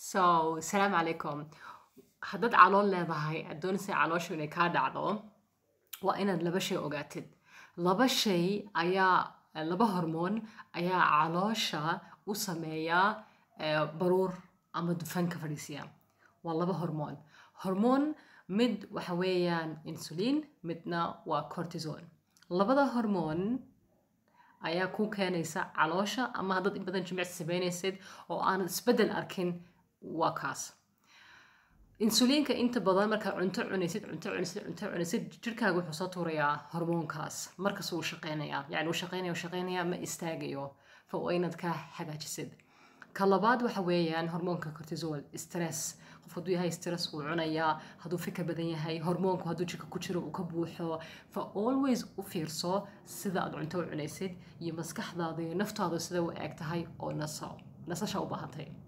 so salaam calaykum haddaad calool leedahay aad doonaysa calooshu inay kaa dhacdo waa inaad laba shay ogaatid laba shay ayaa laba hormoon ayaa caloosha u sameeya baruur ama dufanka fadhiisiya waa laba hormoon hormoon mid waxa weeyaan insuliin midna waa cortison labada hormoon ayaa ku keenaysa caloosha ama haddaad in badan jimicsi samaynaysad oo aanad isbeddel arkin waa kaas insuliinka inta badan markaa cunto cunaysid cunto cunaysid cunto cunaysid jirkaaga wuxuu soo tuurayaa hormoonkaas markas wuu shaqeynayaa yani wuu shaqeynaya wuu shaqeynayaa ma istaagayo fa waa inaad ka hagaajisid ka labaad waxa weeyaan hormoonka cortisol stress qof hadduu yahay stress wuu cunayaa hadduu fikir badan yahay hormoonku hadduu jirka ku jiro uu ka buuxo fa always u fiirso sida aad cunto u cunaysid iyo maskaxdaada iyo naftaadu sida u eeg tahay oo naso nasasha u baahantay